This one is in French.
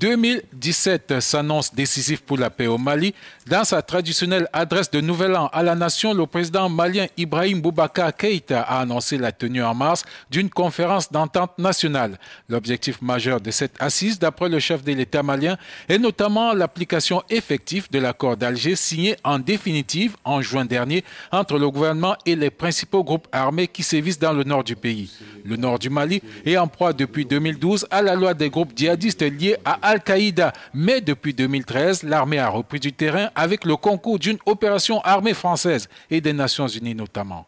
2017 s'annonce décisif pour la paix au Mali. Dans sa traditionnelle adresse de Nouvel An à la nation, le président malien Ibrahim Boubacar Keïta a annoncé la tenue en mars d'une conférence d'entente nationale. L'objectif majeur de cette assise, d'après le chef de l'État malien, est notamment l'application effective de l'accord d'Alger signé en définitive en juin dernier entre le gouvernement et les principaux groupes armés qui sévissent dans le nord du pays. Le nord du Mali est en proie depuis 2012 à la loi des groupes djihadistes liés à Al-Qaïda. Mais depuis 2013, l'armée a repris du terrain avec le concours d'une opération armée française et des Nations Unies notamment.